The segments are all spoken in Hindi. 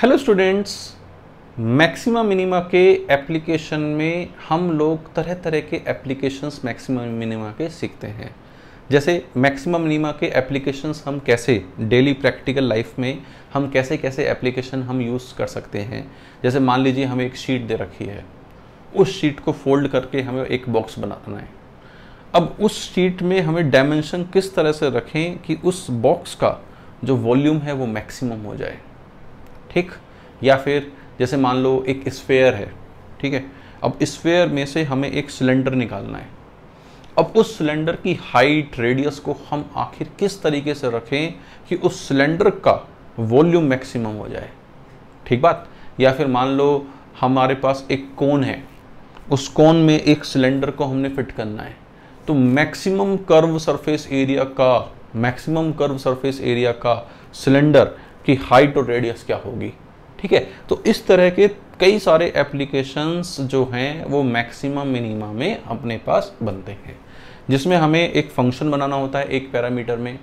हेलो स्टूडेंट्स मैक्सिमा मिनिमा के एप्लीकेशन में हम लोग तरह तरह के एप्लीकेशंस मैक्सिमा मिनिमा के सीखते हैं जैसे मैक्सिमा मिनिमा के एप्लीकेशंस हम कैसे डेली प्रैक्टिकल लाइफ में हम कैसे कैसे एप्लीकेशन हम यूज़ कर सकते हैं जैसे मान लीजिए हमें एक शीट दे रखी है उस शीट को फोल्ड करके हमें एक बॉक्स बनाना है अब उस शीट में हमें डायमेंशन किस तरह से रखें कि उस बॉक्स का जो वॉल्यूम है वो मैक्सिमम हो जाए ठीक या फिर जैसे मान लो एक स्फेयर है ठीक है अब स्फेयर में से हमें एक सिलेंडर निकालना है अब उस सिलेंडर की हाइट रेडियस को हम आखिर किस तरीके से रखें कि उस सिलेंडर का वॉल्यूम मैक्सिमम हो जाए ठीक बात या फिर मान लो हमारे पास एक कोन है उस कोन में एक सिलेंडर को हमने फिट करना है तो मैक्सिमम कर्व सरफेस एरिया का मैक्सिमम कर्व सरफेस एरिया का सिलेंडर कि हाइट और रेडियस क्या होगी ठीक है तो इस तरह के कई सारे एप्लीकेशंस जो हैं वो मैक्सिमम मिनिमा में अपने पास बनते हैं जिसमें हमें एक फंक्शन बनाना होता है एक पैरामीटर में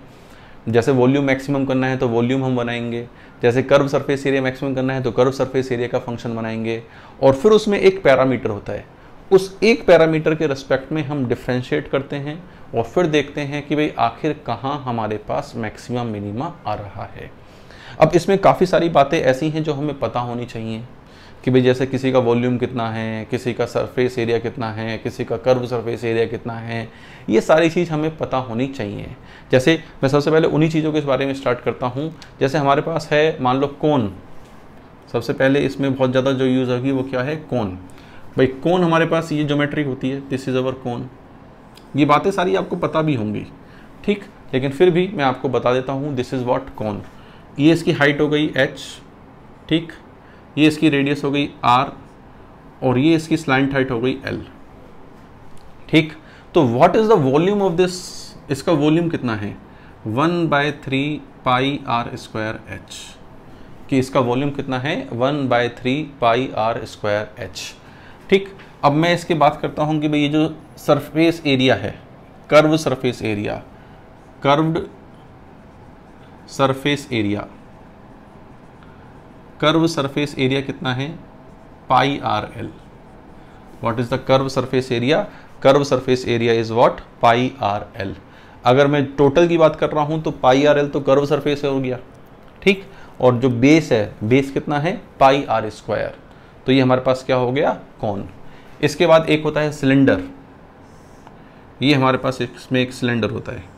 जैसे वॉल्यूम मैक्सिमम करना है तो वॉल्यूम हम बनाएंगे जैसे कर्व सरफेस एरिया मैक्सिमम करना है तो कर्व सरफेस एरिया का फंक्शन बनाएंगे और फिर उसमें एक पैरामीटर होता है उस एक पैरामीटर के रिस्पेक्ट में हम डिफ्रेंशिएट करते हैं और फिर देखते हैं कि भाई आखिर कहाँ हमारे पास मैक्सिमम मिनिमा आ रहा है अब इसमें काफ़ी सारी बातें ऐसी हैं जो हमें पता होनी चाहिए कि भाई जैसे किसी का वॉल्यूम कितना है किसी का सरफेस एरिया कितना है किसी का कर्व सरफेस एरिया कितना है ये सारी चीज़ हमें पता होनी चाहिए जैसे मैं सबसे पहले उन्हीं चीज़ों के इस बारे में स्टार्ट करता हूँ जैसे हमारे पास है मान लो कौन सबसे पहले इसमें बहुत ज़्यादा जो यूज़ होगी वो क्या है कौन भाई कौन हमारे पास ये जोमेट्री होती है दिस इज़ अवर कौन ये बातें सारी आपको पता भी होंगी ठीक लेकिन फिर भी मैं आपको बता देता हूँ दिस इज़ वॉट कौन ये इसकी हाइट हो गई एच ठीक ये इसकी रेडियस हो गई आर और ये इसकी स्लाइंट हाइट हो गई एल ठीक तो what is the volume of this इसका वॉल्यूम कितना है one by three pi r square h कि इसका वॉल्यूम कितना है one by three pi r square h ठीक अब मैं इसकी बात करता हूँ कि भाई ये जो सरफेस एरिया है curve surface area curved surface area curve surface area कितना है pi r l what is the curve surface area curve surface area is what pi r l अगर मैं टोटल की बात कर रहा हूँ तो पाई आर एल तो कर्व सरफेस हो गया ठीक और जो बेस है बेस कितना है पाई आर स्क्वायर तो ये हमारे पास क्या हो गया कौन इसके बाद एक होता है सिलेंडर ये हमारे पास इसमें एक सिलेंडर होता है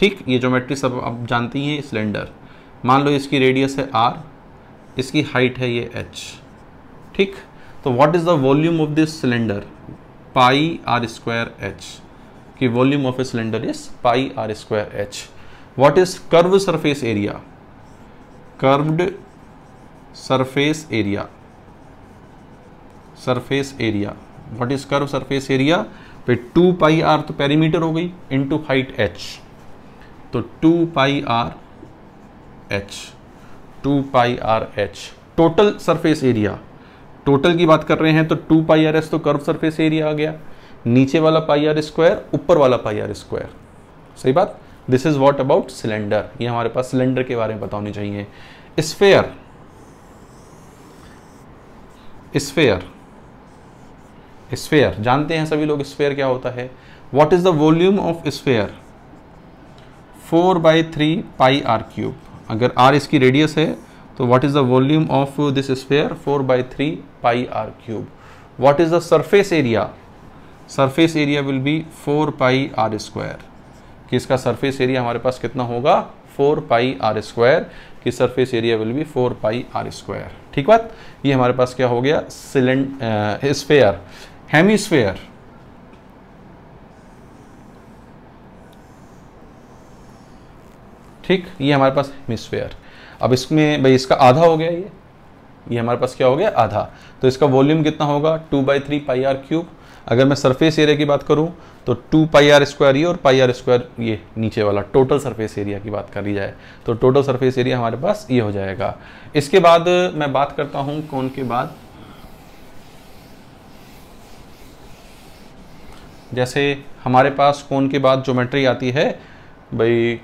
ठीक ये ज्योमेट्री सब आप जानती हैं सिलेंडर मान लो इसकी रेडियस है आर इसकी हाइट है ये एच ठीक तो what is the volume of this cylinder pi r square h कि volume of a cylinder is pi r square h what is curve surface area curved surface area surface area what is curve surface area पे टू पाई आर तो पेरीमीटर हो गई टू हाइट एच तो two pi r h two pi r h total surface area total की बात कर रहे हैं तो टू पाई आर एस तो कर्व सरफेस एरिया आ गया नीचे वाला पाई आर स्क्वायर ऊपर वाला पाई आर स्क्वायर सही बात this is what about cylinder ये हमारे पास सिलेंडर के बारे में पता होनी चाहिए स्फेयर स्फेयर स्फेयर जानते हैं सभी लोग स्फेयर क्या होता है what is the volume of sphere four by three pi r cube अगर आर इसकी रेडियस है तो what is the volume of this sphere four by three pi r cube what is the surface area surface area will be four pi r square कि इसका सरफेस एरिया हमारे पास कितना होगा फोर पाई आर स्क्वायर की surface area will be four pi r square ठीक बात ये हमारे पास क्या हो गया सिलेंड स्पेयर हेमी स्पेयर ठीक ये हमारे पास हेमिसफेयर अब इसमें भाई इसका आधा हो गया ये ये हमारे पास क्या हो गया आधा तो इसका वॉल्यूम कितना होगा two by three pi r cube अगर मैं सरफेस एरिया की बात करूं तो टू पाई आर स्क्वायर ये और पाई आर स्क्वायर ये नीचे वाला टोटल सरफेस एरिया की बात करी जाए तो टोटल सरफेस एरिया हमारे पास ये हो जाएगा इसके बाद मैं बात करता हूं कौन के बाद जैसे हमारे पास कौन के बाद ज्योमेट्री आती है भाई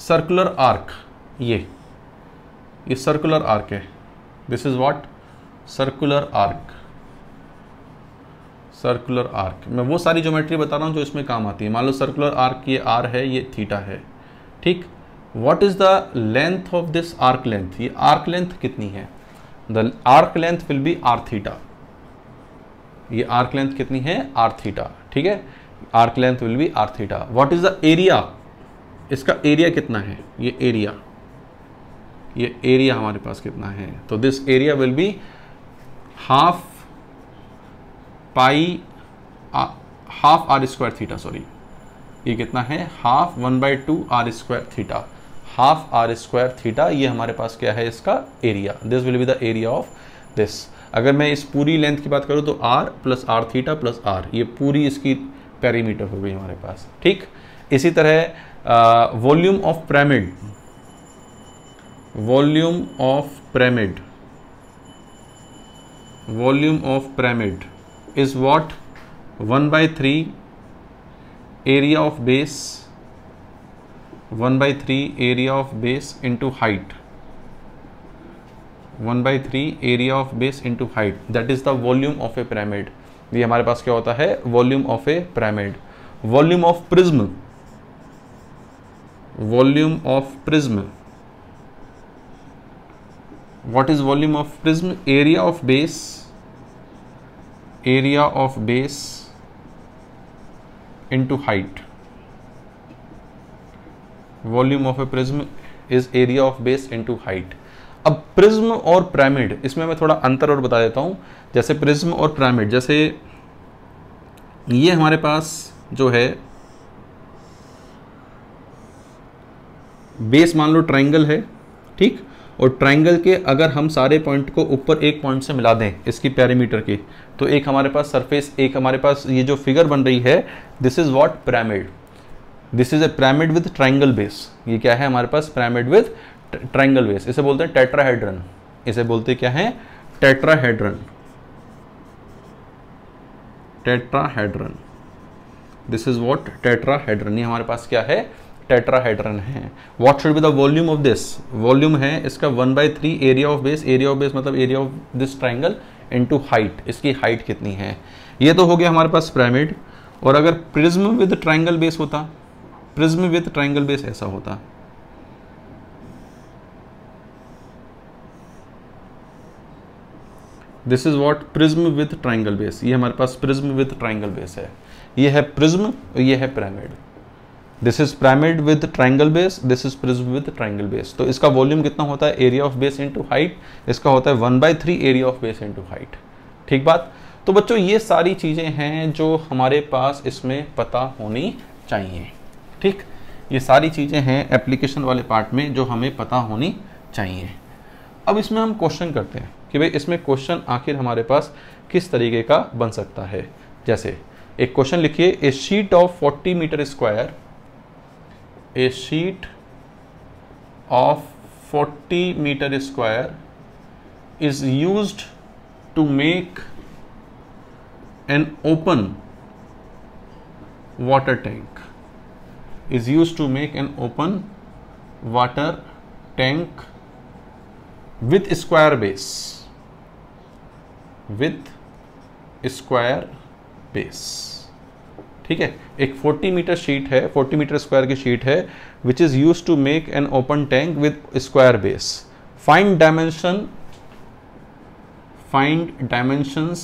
सर्कुलर आर्क ये ये सर्कुलर आर्क है this is what circular arc circular arc मैं वो सारी ज्योमेट्री बता रहा हूँ जो इसमें काम आती है मान लो सर्कुलर आर्क ये आर है ये थीटा है ठीक what is the length of this arc length ये आर्क लेंथ कितनी है the arc length will be r theta ये आर्क लेंथ कितनी है आर थीटा ठीक है arc length will be r theta what is the area इसका एरिया कितना है ये एरिया ये एरिया हमारे पास कितना है तो this area will be half pi half r square theta sorry ये कितना है half one by two are square theta half r square theta ये हमारे पास क्या है इसका area this will be the area of this अगर मैं इस पूरी लेंथ की बात करूं तो r plus r theta plus r ये पूरी इसकी पैरीमीटर हो गई हमारे पास ठीक इसी तरह volume of pyramid volume of pyramid volume of pyramid is what one by three area of base one by three area of base into height one by three area of base into height that is the volume of a pyramid ये हमारे पास क्या होता है volume of a pyramid volume of prism volume of prism what is volume of prism area of base area of base into height volume of a prism is area of base into height अब प्रिज्म और पिरामिड इसमें मैं थोड़ा अंतर और बता देता हूं जैसे प्रिज्म और पिरामिड जैसे ये हमारे पास जो है बेस मान लो ट्राइंगल है ठीक और ट्राइंगल के अगर हम सारे पॉइंट को ऊपर एक पॉइंट से मिला दें इसकी पैरामीटर के तो एक हमारे पास सरफेस एक हमारे पास ये जो फिगर बन रही है this is what pyramid this is a pyramid with triangle base ये क्या है हमारे पास पैरामिड विद ट्राइंगल बेस इसे बोलते हैं टेट्राहेड्रन इसे बोलते क्या है tetrahedron tetrahedron this is what tetrahedron ये हमारे पास क्या है टेट्राहाइड्रन है what should be the volume of this volume है इसका one by three area of base area of base मतलब area of this triangle into height इसकी हाइट कितनी है ये तो हो गया हमारे पास पिरामिड और अगर प्रिज्म विद ट्राइंगल बेस होता प्रिज्म विद ट्राइंगल बेस ऐसा होता this is what prism with triangle base ये हमारे पास प्रिज्म विथ ट्राइंगल बेस है ये है प्रिज्म ये है pyramid this is pyramid with triangle base this is prism with triangle base तो इसका वॉल्यूम कितना होता है area of base into height इसका होता है one by three area of base into height ठीक बात तो बच्चों ये सारी चीज़ें हैं जो हमारे पास इसमें पता होनी चाहिए ठीक ये सारी चीज़ें हैं एप्लीकेशन वाले पार्ट में जो हमें पता होनी चाहिए अब इसमें हम क्वेश्चन करते हैं कि भाई इसमें क्वेश्चन आखिर हमारे पास किस तरीके का बन सकता है जैसे एक क्वेश्चन लिखिए a sheet of 40 metre square a sheet of 40 meter square is used to make an open water tank is used to make an open water tank with square base with square base ठीक है एक 40 मीटर शीट है 40 मीटर स्क्वायर की शीट है which is use to make an open tank with square base find dimension find dimensions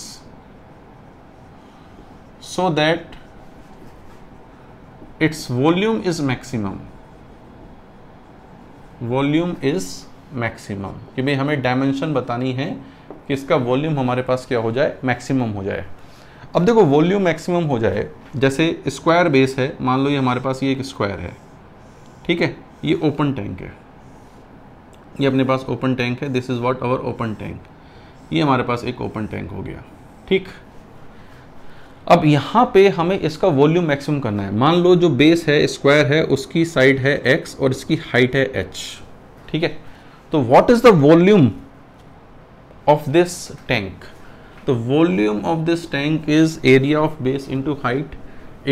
so that its volume is maximum volume is maximum भाई हमें डायमेंशन बतानी है कि इसका वॉल्यूम हमारे पास क्या हो जाए मैक्सिमम हो जाए अब देखो वॉल्यूम मैक्सिमम हो जाए जैसे स्क्वायर बेस है मान लो ये हमारे पास ये एक स्क्वायर है ठीक है ये ओपन टैंक है ये अपने पास ओपन टैंक है this is what our open tank ये हमारे पास एक ओपन टैंक हो गया ठीक अब यहाँ पे हमें इसका वॉल्यूम मैक्सिमम करना है मान लो जो बेस है स्क्वायर है उसकी साइड है एक्स और इसकी हाइट है एच ठीक है तो what is the volume of this tank तो volume of this tank is area of base into height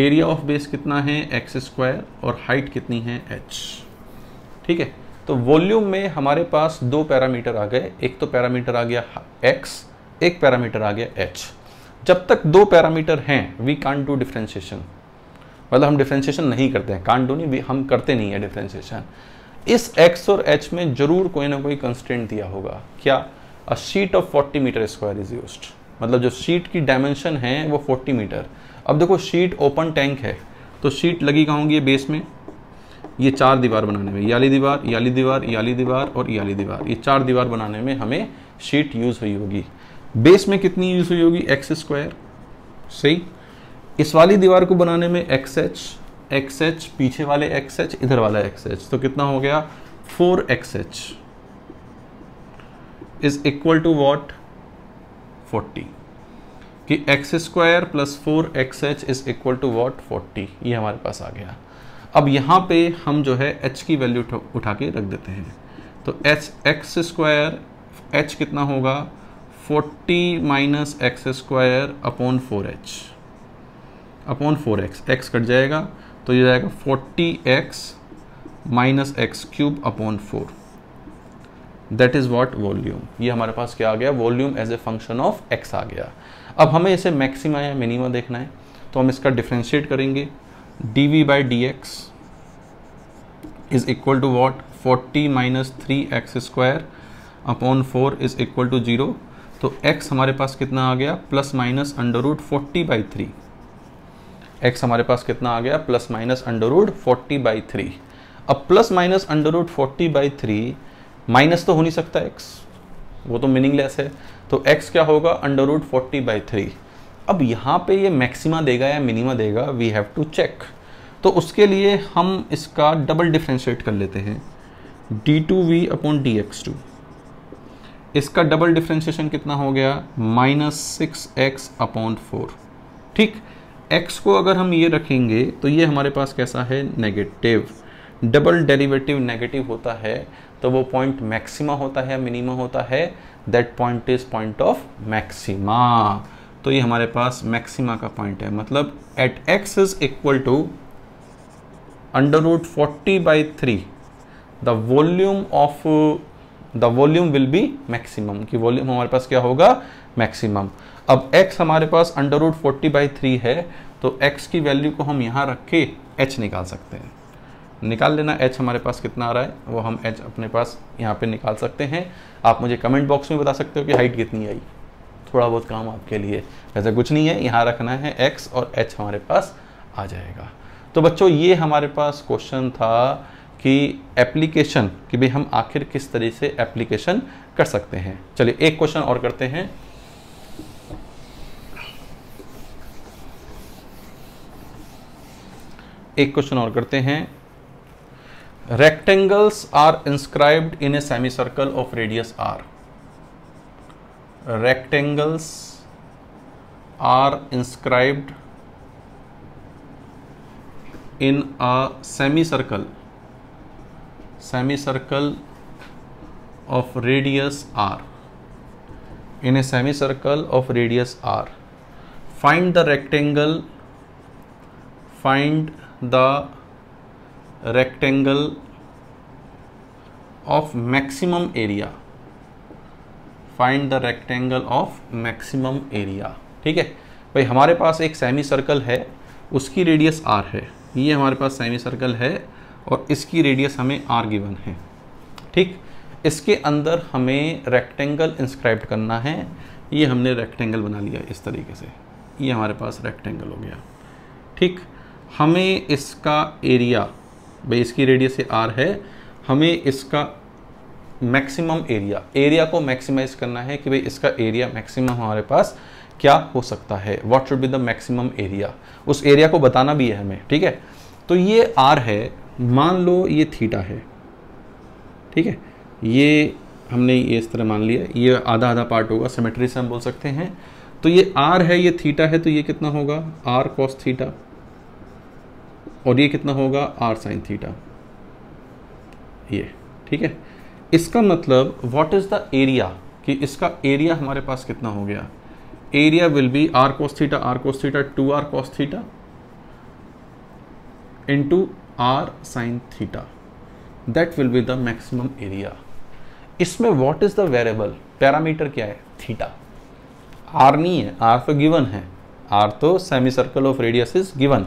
area of base कितना है एक्स स्क्वायर और हाइट कितनी है एच ठीक है तो वॉल्यूम में हमारे पास दो पैरामीटर आ गए एक तो पैरामीटर आ गया एक्स एक पैरामीटर आ गया एच जब तक दो पैरामीटर हैं वी कान डू डिफ्रेंशिएशन मतलब हम डिफ्रेंशिएशन नहीं करते हैं कान डू नहीं हम करते नहीं है डिफ्रेंशिएशन इस एक्स और एच में जरूर कोई ना कोई कंस्टेंट दिया होगा क्या a sheet of 40 metre square is used मतलब जो शीट की डायमेंशन है वो 40 मीटर अब देखो शीट ओपन टैंक है तो शीट लगी कहाँ होंगी बेस में ये चार दीवार बनाने में याली दीवार याली दीवार याली दीवार और याली दीवार ये चार दीवार बनाने में हमें शीट यूज़ हुई होगी बेस में कितनी यूज़ हुई होगी एक्स स्क्वायर सही इस वाली दीवार को बनाने में एक्स एच एक्स एच पीछे वाले एक्स एच इधर वाला एक्स एच तो कितना हो गया four x h is equal to what forty कि x square plus four x h is equal to what forty ये हमारे पास आ गया अब यहाँ पे हम जो है एच की वैल्यू उठा के रख देते हैं तो एच एक्स स्क्वायर एच कितना होगा 40 minus x square upon four h upon four x x cut जाएगा तो ये जाएगा 40x x minus x cube upon four that is what volume ये हमारे पास क्या आ गया volume as a function of x आ गया अब हमें इसे मैक्सिमा या मिनिमा देखना है तो हम इसका डिफ्रेंशिएट करेंगे d v by d x is equal to what forty minus three x square upon four is equal to zero तो x हमारे पास कितना आ गया plus minus under root forty by three x हमारे पास कितना आ गया plus minus under root forty by three अब plus minus under root forty by three minus तो हो नहीं सकता एक्स वो तो मीनिंगलेस है तो एक्स क्या होगा under root forty by three अब यहाँ पे ये मैक्सिमा देगा या मिनिमा देगा वी हैव टू चेक तो उसके लिए हम इसका डबल डिफ्रेंशिएट कर लेते हैं d two v upon d x two इसका डबल डिफ्रेंशिएशन कितना हो गया minus six x upon four ठीक एक्स को अगर हम ये रखेंगे तो ये हमारे पास कैसा है नेगेटिव डबल डेरिवेटिव नेगेटिव होता है तो वो पॉइंट मैक्सिमा होता है मिनिमा होता है that point is point of maxima तो ये हमारे पास मैक्सिमा का पॉइंट है मतलब at x is equal to under root forty by three the volume of the volume will be maximum कि वॉल्यूम हमारे पास क्या होगा मैक्सिमम अब x हमारे पास under root forty by three है तो x की वैल्यू को हम यहाँ रख के h निकाल सकते हैं निकाल लेना एच हमारे पास कितना आ रहा है वो हम एच अपने पास यहाँ पे निकाल सकते हैं आप मुझे कमेंट बॉक्स में बता सकते हो कि हाइट कितनी आई थोड़ा बहुत काम आपके लिए ऐसा कुछ नहीं है यहाँ रखना है एक्स और एच हमारे पास आ जाएगा तो बच्चों ये हमारे पास क्वेश्चन था कि एप्लीकेशन कि भाई हम आखिर किस तरह से एप्लीकेशन कर सकते हैं चलिए एक क्वेश्चन और करते हैं एक क्वेश्चन और करते हैं rectangles are inscribed in a semicircle of radius r rectangles are inscribed in a semicircle semicircle of radius r in a semicircle of radius r find the rectangle find the rectangle of maximum area find the rectangle of maximum area ठीक है भाई हमारे पास एक सेमी सर्कल है उसकी रेडियस आर है ये हमारे पास सेमी सर्कल है और इसकी रेडियस हमें आर गिवन है ठीक इसके अंदर हमें रेक्टेंगल इंस्क्राइब करना है ये हमने रेक्टेंगल बना लिया इस तरीके से ये हमारे पास रेक्टेंगल हो गया ठीक हमें इसका एरिया भाई इसकी रेडियस ये आर है हमें इसका मैक्सिमम एरिया एरिया को मैक्सिमाइज करना है कि भाई इसका एरिया मैक्सिमम हमारे पास क्या हो सकता है what should be the maximum area उस एरिया को बताना भी है हमें ठीक है तो ये आर है मान लो ये थीटा है ठीक है ये हमने ये इस तरह मान लिया ये आधा आधा पार्ट होगा सिमेट्री से हम बोल सकते हैं तो ये आर है ये थीटा है तो ये कितना होगा आर कॉस थीटा और ये कितना होगा आर साइन थीटा ये ठीक है इसका मतलब व्हाट इज़ द एरिया कि इसका एरिया हमारे पास कितना हो गया area will be R cos theta R cos theta two R cos theta into R sine theta that will be the maximum area इसमें what is the variable parameter क्या है थीटा आर नहीं है आर तो गिवन है आर तो semi circle of radius is given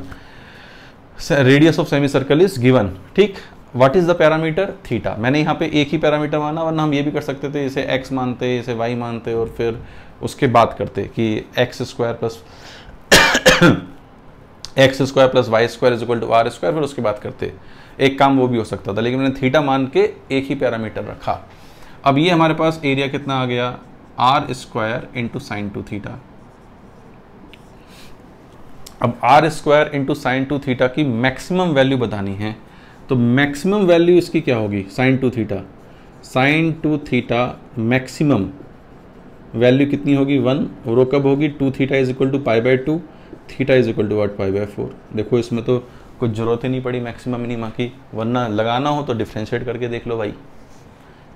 radius of semi circle is given ठीक what is the parameter theta मैंने यहाँ पे एक ही पैरामीटर माना वरना हम ये भी कर सकते थे इसे एक्स मानते इसे वाई मानते और फिर उसके बाद करते कि x square plus x square plus y square is equal to are square फिर उसके बाद करते एक काम वो भी हो सकता था लेकिन मैंने थीटा मान के एक ही पैरामीटर रखा अब ये हमारे पास एरिया कितना आ गया R square into sine two theta अब R square into sine two theta की मैक्सिमम वैल्यू बतानी है तो मैक्सिमम वैल्यू इसकी क्या होगी sine two theta sine two theta maximum value कितनी होगी वन और कब होगी two theta is equal to pi by two theta is equal to what pi by four देखो इसमें तो कुछ ज़रूरत ही नहीं पड़ी मैक्सिमम मिनिमा की वरना लगाना हो तो डिफ्रेंशिएट करके देख लो भाई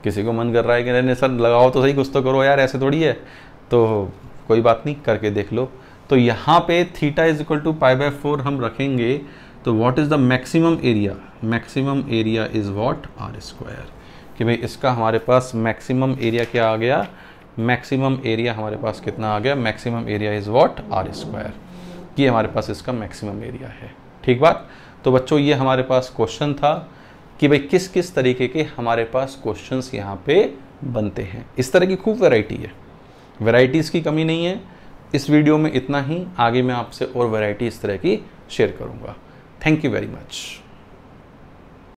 किसी को मन कर रहा है कि नहीं सर लगाओ तो सही कुछ तो करो यार ऐसे थोड़ी है तो कोई बात नहीं करके देख लो तो यहाँ पे theta is equal to pi by four हम रखेंगे तो what is the maximum area maximum area is what R square कि भाई इसका हमारे पास मैक्सिमम एरिया क्या आ गया मैक्सिमम एरिया हमारे पास कितना आ गया maximum area is what R square ये हमारे पास इसका मैक्सिमम एरिया है ठीक बात तो बच्चों ये हमारे पास क्वेश्चन था कि भाई किस किस तरीके के हमारे पास क्वेश्चंस यहाँ पे बनते हैं इस तरह की खूब वैरायटी है वैरायटीज़ की कमी नहीं है इस वीडियो में इतना ही आगे मैं आपसे और वैरायटी इस तरह की शेयर करूँगा थैंक यू वेरी मच